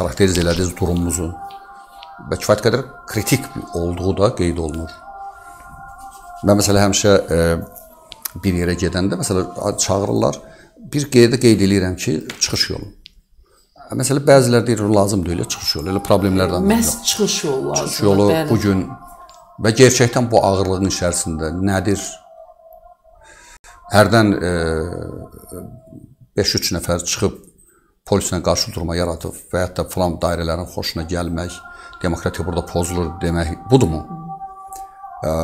karakteriz elədiniz durumunuzu və kifayət qədər kritik olduğu da qeyd olunur. Mən məsələn həmişə e, bir yerə gedəndə məsələn çağırırlar. Bir qeydə qeyd eləyirəm ki, çıxış yolu. Məsələn bəzilər deyir lazımdır elə çıxış yolu, elə problemlərdən. Məs çıxış yolu lazımdır. Çıxış yolu bəli. bu gün və gerçəkdən bu ağırlığın içərisində nədir? Hərdən e, 5-3 nəfər çıxıb polisinə qarşı durma yaradıb və hətta filan dairələrin xoşuna gəlmək, demokratiya burada pozulur demək budurmu? E,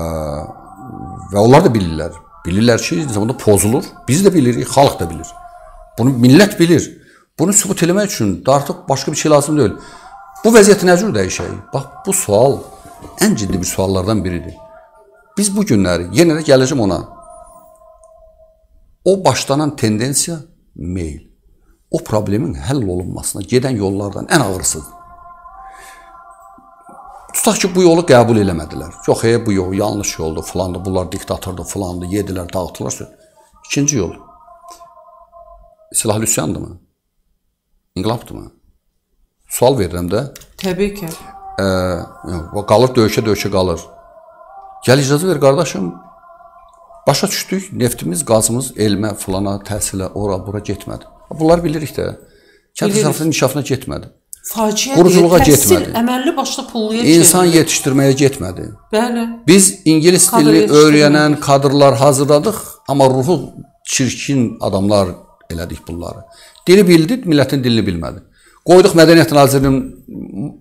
və onlar da bilirlər. Bilirlər ki, zamanda pozulur. Biz də bilirik, xalq da bilir. Bunu millət bilir. Bunu sübut eləmək üçün də artıq başqa bir şey lazım deyil. Bu vəziyyəti nə cür dəyişək? Bax, bu sual ən ciddi bir suallardan biridir. Biz bu günləri yenə də gələcəm ona. O başlanan tendensiya meyl o problemin həll olunmasına gedən yollardan ən ağırsıdır. Tutaq ki, bu yolu qəbul eləmədilər. Yox, ey, bu yol yanlış yoldur, filandır, bunlar diktatordur, filandır, yedilər, dağıtdılar. İkinci yol. Silahlı üsyandır mı? İnqilabdır mı? Sual verirəm də. Təbii ki. Ə, e, qalır döyüşə-döyüşə qalır. Gəl icazə ver qardaşım. Başa düşdük, neftimiz, qazımız elmə, filana, təhsilə, ora, bura getmədi. Bunları bilirik də. Kənd təsərrüfatının inkişafına getmədi. Faciə Quruculuğa getmədi. Əməlli başda pulluya çevrildi. İnsan çevirdi. yetişdirməyə getmədi. Bəli. Biz ingilis Kadr dili öyrənən kadrlar hazırladıq, amma ruhu çirkin adamlar elədik bunları. Dili bildi, millətin dilini bilmədi. Qoyduq Mədəniyyət Nazirinin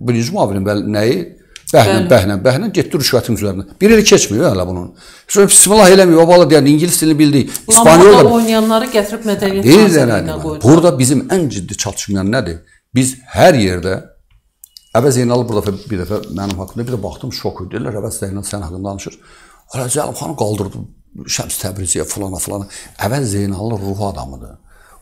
birinci müavini nəyi? Bəhnən, bəhnən, bəhnən getdi rüşvətin üzərinə. Bir il keçmir hələ bunun. Sonra bismillah eləmir. O bala deyən ingilis dilini bildik, İspanyol da oynayanları gətirib mədəniyyət nazirliyinə qoydu. Burada bizim ən ciddi çatışmayan nədir? Biz hər yerdə Əvəz Zeynal burada bir dəfə mənim haqqımda bir də baxdım şok edirlər. Əvəz Zeynal sənin haqqında danışır. Əla Cəlal xanı qaldırdı. Şəms Təbriziyə fulana fulana. Əvəz Zeynal ruh adamıdır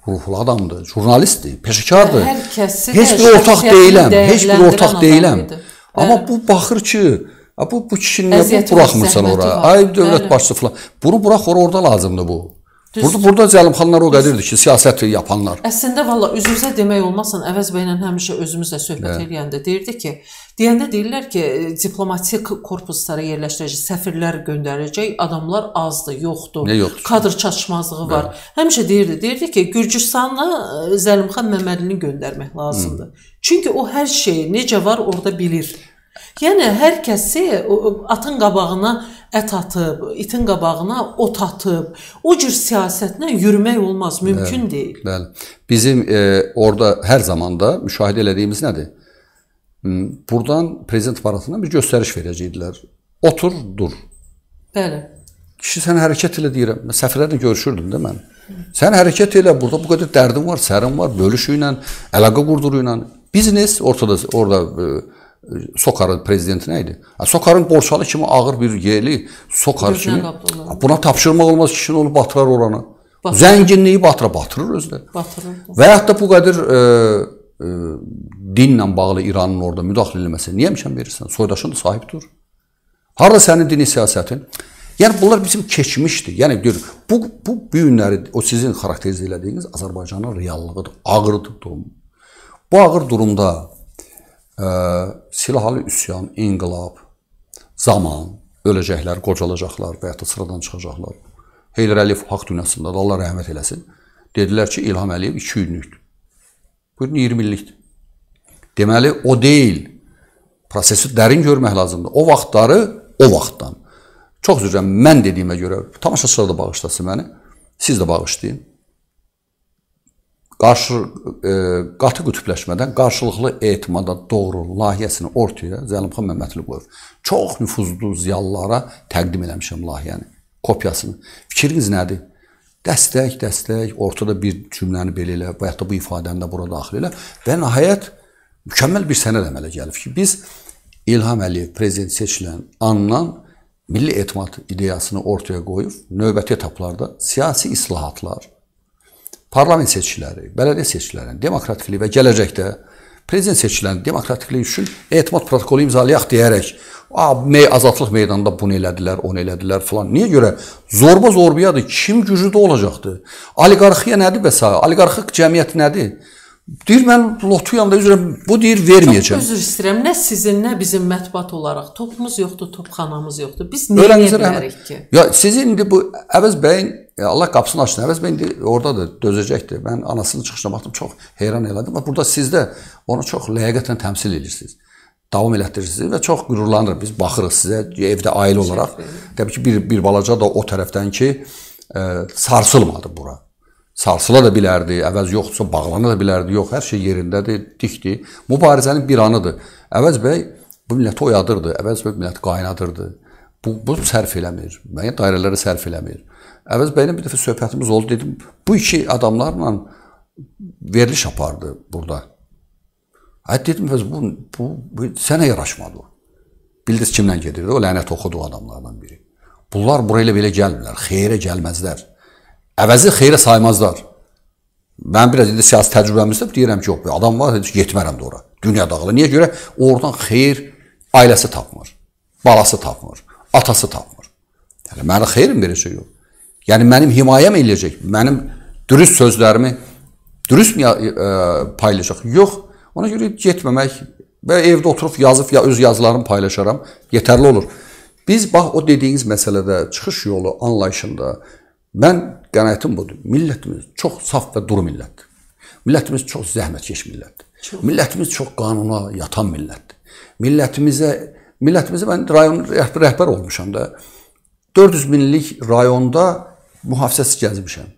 ruhlu adamdır, jurnalistdir, peşəkardır. Hər kəsi heç bir ortaq deyiləm, heç bir ortaq deyiləm. Adamdır. Amma bu baxır ki, bu bu kişini niyə buraxmırsan ora? Ay dövlət başçısı falan. Bunu burax ora, orada lazımdır bu. Burada burada Cəlibxanlar o qədirdir ki, siyasət yapanlar. Əslində valla üzümüzə demək olmasın, Əvəz bəylə həmişə özümüzlə söhbət Bəli. Hə. eləyəndə deyirdi ki, deyəndə deyirlər ki, diplomatik korpuslara yerləşdirəcək, səfirlər göndərəcək adamlar azdır, yoxdur. Nə yoxdur? Kadr çatışmazlığı var. Bəli. Hə. Həmişə deyirdi, deyirdi ki, Gürcüstanla e, Zəlimxan Məmmədlini göndərmək lazımdır. Hı. Çünki o hər şeyi necə var orada bilir. Yəni hər kəsi atın qabağına ət atıb, itin qabağına ot atıb, o cür siyasətlə yürümək olmaz, mümkün bəli, deyil. Bəli. Bizim e, orada hər zamanda müşahidə elədiyimiz nədir? Burdan prezident aparatından bir göstəriş verəcəkdilər. Otur, dur. Bəli. Kişi sən hərəkət elə deyirəm. Mən səfirlərlə görüşürdüm də mən. Sən hərəkət elə, burada bu qədər dərdin var, sərin var, bölüşü ilə, əlaqə qurduru ilə. Biznes ortada orada e, Sokarın prezidenti nə idi? Sokarın borçalı kimi ağır bir yeli, Sokar kimi. Buna tapşırmaq olmaz kişinin onu batırar oranı. Batırır. Zənginliyi batıra batırır özü də. Batırır. Və hətta bu qədər e, e, dinlə bağlı İranın orada müdaxilə eləməsi niyə imkan verirsən? Soydaşın da sahib dur. Harda sənin dini siyasətin? Yəni bunlar bizim keçmişdir. Yəni deyir, bu bu bu günləri o sizin xarakterizə elədiyiniz Azərbaycanın reallığıdır, ağırdır durum. Bu ağır durumda silahlı üsyan, inqilab, zaman, öləcəklər, qocalacaqlar və ya da sıradan çıxacaqlar. Heydər Əliyev haqq dünyasında da Allah rəhmət eləsin. Dedilər ki, İlham Əliyev 2 günlükdür. Bugün 20 illikdir. Deməli o deyil. Prosesi dərin görmək lazımdır. O vaxtları o vaxtdan. Çox üzrəm mən dediyimə görə tamaşaçılar da bağışlasın məni. Siz də bağışlayın qarşı e, qatı qütbləşmədən qarşılıqlı etimada doğru layihəsini ortaya Zəlimxan Məmmədli qoyub. Çox nüfuzlu ziyalılara təqdim eləmişəm layihəni, kopyasını. Fikriniz nədir? Dəstək, dəstək, ortada bir cümləni belə elə, və hətta bu ifadəni də bura daxil elə və nəhayət mükəmməl bir sənəd əmələ gəlib ki, biz İlham Əliyev prezident seçilən andan milli etimad ideyasını ortaya qoyub növbəti etaplarda siyasi islahatlar, parlament seçkiləri, bələdiyyə seçkilərinin demokratikliyi və gələcəkdə prezident seçkilərinin demokratikliyi üçün etimad protokolu imzalayaq deyərək, "Mey azadlıq meydanında bunu elədilər, onu elədilər" falan. Niyə görə? Zorba zorbiyadır. Kim güclüdə olacaqdı? Oliqarxiya nədir bəs? Oliqarxik cəmiyyət nədir? Deyir mən lotuyam da üzrə bu deyir verməyəcəm. Çox üzr istəyirəm. Nə sizin, nə bizim mətbuat olaraq topumuz yoxdur, topxanamız yoxdur. Biz nə edə bilərik ki? Ya sizin indi bu Əvəz bəyin E, Allah qapısını açsın. Əvəzmə indi oradadır, dözəcəkdir. Mən anasının çıxışına baxdım, çox heyran elədim və burada siz də onu çox ləyaqətlə təmsil edirsiniz. Davam elətdirirsiniz və çox qürurlanırıq. Biz baxırıq sizə evdə ailə olaraq. Təbii ki, bir bir balaca da o tərəfdən ki, e, sarsılmadı bura. Sarsıla da bilərdi, əvəz yoxdursa bağlana da bilərdi. Yox, hər şey yerindədir, dikdir. Mübarizənin bir anıdır. Əvəz bəy bu milləti oyadırdı, əvəz bəy millət qaynadırdı. Bu bu sərf eləmir. Müəyyən dairələrə sərf eləmir. Əvəz bəylə bir dəfə söhbətimiz oldu, dedim, bu iki adamlarla veriliş apardı burada. Hətta dedim, Əvəz, bu, bu, bu sənə yaraşmadı. Bildiniz kimlə gedirdi? O lənət oxudu adamlardan biri. Bunlar buraya elə belə gəlmirlər, xeyrə gəlməzlər. Əvəzi xeyrə saymazlar. Mən biraz indi siyasi təcrübəmizdə deyirəm ki, yox, bu adam var, heç getmərəm də ora. Dünya dağılır. Niyə görə? Oradan xeyir ailəsi tapmır. Balası tapmır. Atası tapmır. Yəni mənə xeyrin verəcəyi yox. Yəni mənim himayəm eləyəcək. Mənim dürüst sözlərimi dürüst ə, e, paylaşacaq. Yox. Ona görə getməmək və evdə oturub yazıb ya öz yazılarımı paylaşaram, yetərli olur. Biz bax o dediyiniz məsələdə çıxış yolu anlayışında mən qənaətim budur. Millətimiz çox saf və duru millətdir. Millətimiz çox zəhmətkeş millətdir. Çox. Millətimiz çox qanuna yatan millətdir. Millətimizə millətimizə mən rayon rəhbər, rəhbər olmuşam da 400 minlik rayonda mühafizəsi gəzmişəm.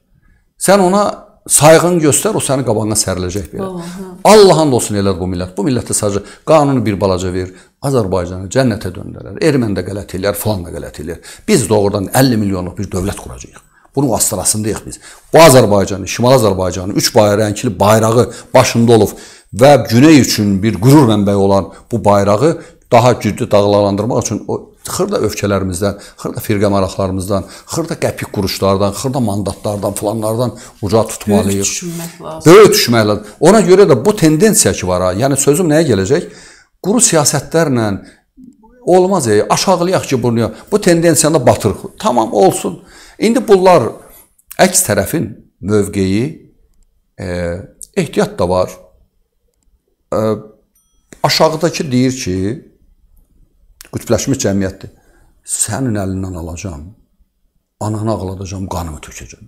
Sən ona sayğın göstər, o səni qabağına səriləcək belə. Hə. Allah and olsun elədir bu millət. Bu millətə sadəcə qanunu bir balaca ver, Azərbaycanı cənnətə döndürər. Erməni də qələt eləyər, falan da qələt eləyər. Biz doğrudan 50 milyonluq bir dövlət quracağıq. Bunun astarasındayıq biz. Bu Azərbaycanı, Şimal Azərbaycanı, üç bayrağı, rəngli bayrağı başında olub və Güney üçün bir qürur mənbəyi olan bu bayrağı daha güclü dalğalandırmaq üçün o xırda övkələrimizdən, xırda firqə maraqlarımızdan, xırda qəpik quruşlardan, xırda mandatlardan, filanlardan uca tutmalıyıq. Böyük düşünmək lazımdır. Böyük düşmək lazımdır. Ona görə də bu tendensiya ki var ha, yəni sözüm nəyə gələcək? Quru siyasətlərlə olmaz ey, aşağılayaq ki bunu. Bu tendensiyada batırıq. Tamam olsun. İndi bunlar əks tərəfin mövqeyi e, ehtiyat da var. E, aşağıdakı deyir ki, qütbləşmiş cəmiyyətdir. Sənin əlindən alacağım, ananı ağladacağım, qanımı tökəcəm.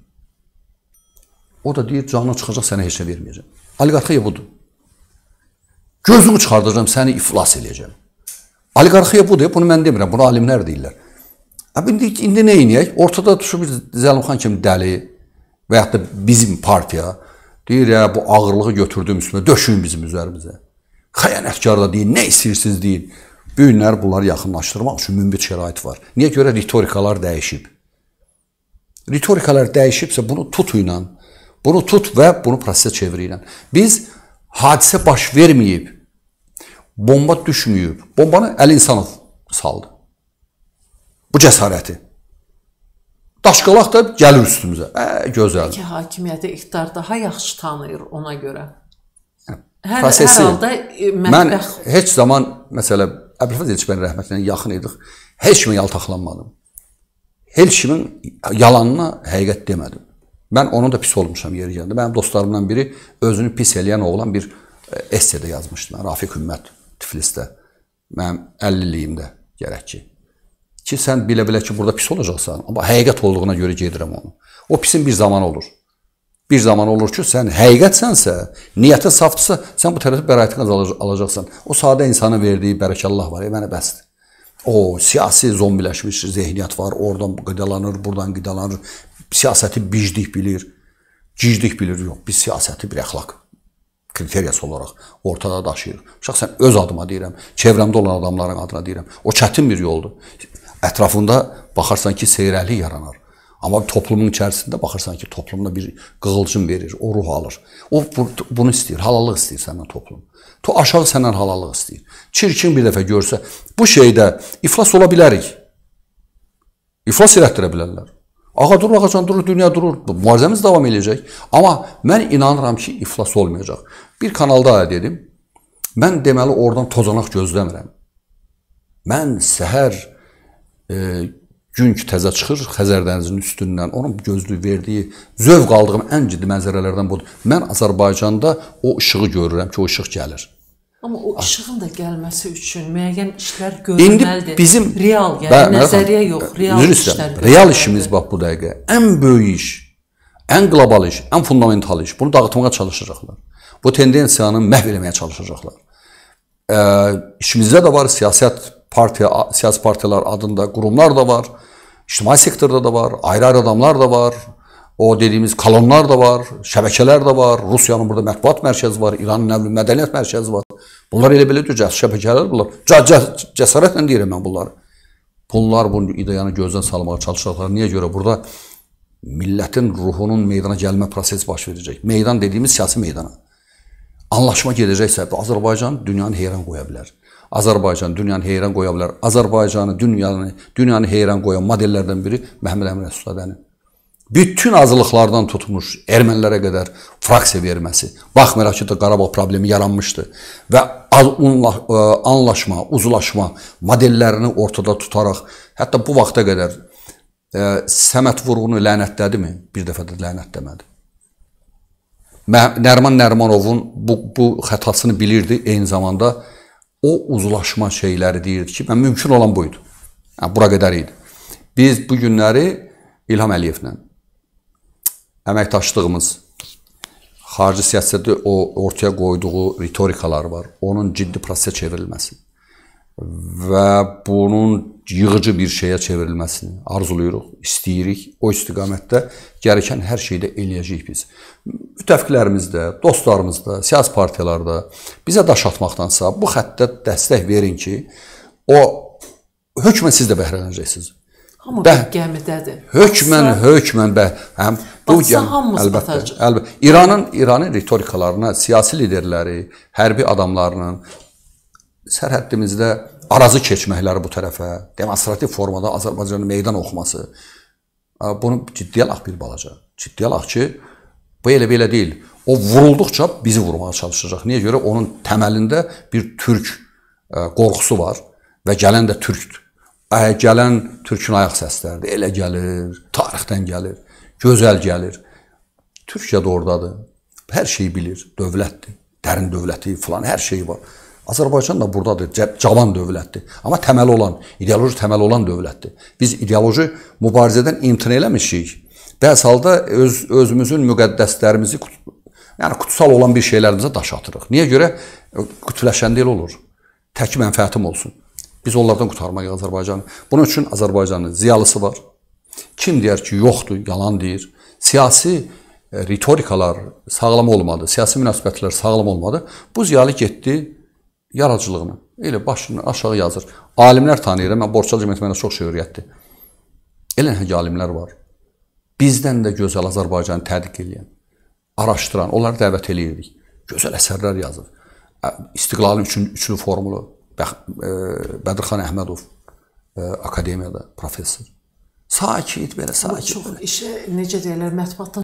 O da deyir, canına çıxacaq, sənə heç nə verməyəcəm. Oliqarxiya budur. Gözünü çıxardacam, səni iflas eləyəcəm. Oliqarxiya budur, bunu mən demirəm, bunu alimlər deyirlər. Abi, hə, indi, indi nə inəyək? Ortada düşüb Zəlimxan kimi dəli və yaxud da bizim partiya deyir, ya, hə, bu ağırlığı götürdüm üstümə, döşüyün bizim üzərimizə. Xəyanətkar da deyin, nə istəyirsiniz deyin. Bu günlər bunları yaxınlaşdırmaq üçün münbit şərait var. Niyə görə ritorikalar dəyişib? Ritorikalar dəyişibsə bunu tut ilə, bunu tut və bunu prosesə çevir ilə. Biz hadisə baş verməyib, bomba düşməyib. Bombanı Əli İnsanov saldı. Bu cəsarəti. Daşqalaq da gəlir üstümüzə. Ə, gözəl. Ki hakimiyyəti iqtidar daha yaxşı tanıyır ona görə. Yəni hər, prosesi, hər halda e, mətbəx. Mən heç zaman məsələ Əbülfəz Elçibəli rəhmətlə yaxın idik. Heç kimə yaltaqlanmadım. Heç kimin yalanına həqiqət demədim. Mən ona da pis olmuşam yeri gəldi. Mənim dostlarımdan biri özünü pis eləyən oğlan bir e, essede yazmışdı mən, Rafiq Ümmət Tiflisdə. Mənim 50-liyimdə gərək ki. Ki sən bilə-bilə ki, burada pis olacaqsan, amma həqiqət olduğuna görə gedirəm onu. O pisin bir zamanı olur. Bir zaman olur ki, sən həqiqətsənsə, niyyətin safdırsa, sən bu tərəfi bəraətin alacaqsan. O sadə insana verdiyi bərəkəllah var, ya mənə bəsdir. O siyasi zombiləşmiş zehniyyət var, oradan qidalanır, buradan qidalanır. Siyasəti bicdik bilir, gicdik bilir, yox. Biz siyasəti bir əxlaq kriteriyası olaraq ortada daşıyırıq. Şəxsən öz adıma deyirəm, çevrəmdə olan adamların adına deyirəm. O çətin bir yoldur. Ətrafında baxarsan ki, seyrəlik yaranar. Amma toplumun içərisində baxırsan ki, toplumda bir qığılcım verir, o ruh alır. O bunu istəyir, halalıq istəyir səndən toplum. Tu aşağı səndən halalıq istəyir. Çirkin bir dəfə görsə, bu şeydə iflas ola bilərik. İflas elətdirə bilərlər. Ağa durur, ağacan durur, dünya durur. Bu, mübarizəmiz davam eləyəcək. Amma mən inanıram ki, iflas olmayacaq. Bir kanalda dedim, mən deməli oradan tozanaq gözləmirəm. Mən səhər e, gün ki təzə çıxır Xəzər dənizinin üstündən, onun gözlü verdiyi zövq aldığım ən ciddi mənzərələrdən budur. Mən Azərbaycanda o işığı görürəm ki, o işıq gəlir. Amma o işığın da gəlməsi üçün müəyyən işlər görülməlidir. İndi bizim real, yəni bə, nəzəriyyə yox, real üzr istəyirəm. Real işimiz bax bu dəqiqə ən böyük iş, ən qlobal iş, ən fundamental iş. Bunu dağıtmağa çalışacaqlar. Bu tendensiyanı məhv etməyə çalışacaqlar. Ə, işimizdə də var siyasət partiya, siyasi partiyalar adında qurumlar da var. İctimai sektördə də var, ayrı-ayrı adamlar da var. O dediyimiz kolonlar da var, şəbəkələr də var. Rusiyanın burada mətbuat mərkəzi var, İranın nəvli mədəniyyət mərkəzi var. Bunlar elə belə deyəcək, şəbəkələr bunlar. Cə cə cəsarətlə deyirəm mən bunları. Bunlar bu ideyanı gözdən salmağa çalışacaqlar. Niyə görə? Burada millətin ruhunun meydana gəlmə prosesi baş verəcək. Meydan dediyimiz siyasi meydana. Anlaşma gedəcəksə, Azərbaycan dünyanı heyran qoya bilər. Azərbaycan dünyanı heyran qoya bilər. Azərbaycanı dünyanı dünyanı heyran qoyan modellərdən biri Məhəmməd Əmin Rəsulzadənin. Bütün azlıqlardan tutmuş ermənilərə qədər fraksiya verməsi, baxmayaraq ki, Qarabağ problemi yaranmışdı və e, anlaşma, uzlaşma modellərini ortada tutaraq, hətta bu vaxta qədər ə, e, Səməd Vurğunu lənətlədimi? Bir dəfə də lənətləmədi. Nərman Nərmanovun bu bu xətasını bilirdi, eyni zamanda o uzlaşma şeyləri deyirdi ki, mən mümkün olan bu idi. Yəni bura qədər idi. Biz bu günləri İlham Əliyevlə əməkdaşlığımız xarici siyasətdə o ortaya qoyduğu ritorikalar var. Onun ciddi prosesə çevrilməsi və bunun yığıcı bir şeyə çevrilməsini arzuluyuruq, istəyirik. O istiqamətdə gərəkən hər şeydə eləyəcəyik biz. Müttəfiqlərimizdə, dostlarımızda, siyasi partiyalarda bizə daş atmaqdansa bu xəttə dəstək verin ki, o hökmən siz də bəhrələnəcəksiniz. Hamı Bəh gəmidədir. Hökmən, Batsa, hökmən bə həm bu gəm, əlbəttə, əlbəttə. İranın İranın ritorikalarına siyasi liderləri, hərbi adamlarının sərhəddimizdə arazı keçməkləri bu tərəfə, demonstrativ formada Azərbaycanın meydan oxuması bunu ciddiyə alaq bir balaca. Ciddiyə alaq ki, bu elə belə deyil. O vurulduqca bizi vurmağa çalışacaq. Niyə görə? Onun təməlində bir türk e, qorxusu var və gələn də türkdür. Ə, gələn türkün ayaq səsləridir. Elə gəlir, tarixdən gəlir, gözəl gəlir. Türkiyə də ordadır. Hər şeyi bilir, dövlətdir. Dərin dövləti falan hər şeyi var. Azərbaycan da burdadır, cavan dövlətdir. Amma təməli olan, ideoloji təməli olan dövlətdir. Biz ideoloji mübarizədən imtina eləmişik. Bəzi halda öz özümüzün müqəddəslərimizi, yəni qutsal olan bir şeylərimizə daş atırıq. Niyə görə qütbləşəndə e, elə olur? Tək mənfəətim olsun. Biz onlardan qurtarmalıyıq Azərbaycanı. Bunun üçün Azərbaycanın ziyalısı var. Kim deyər ki, yoxdur, yalan deyir. Siyasi e, ritorikalar sağlam olmadı, siyasi münasibətlər sağlam olmadı. Bu ziyalı getdi yaradıcılığını. Elə başını aşağı yazır. Alimlər tanıyıram. Mən Borçalı cəmiyyəti mənə çox şey öyrətdi. Elə nə alimlər var. Bizdən də gözəl Azərbaycanı tədqiq edən, araşdıran, onları dəvət eləyirik. Gözəl əsərlər yazır. İstiqlalın üçün üçlü formulu e, Bədirxan Əhmədov e, akademiyada professor. Sakit belə sakit. Çox işə necə deyirlər mətbuatdan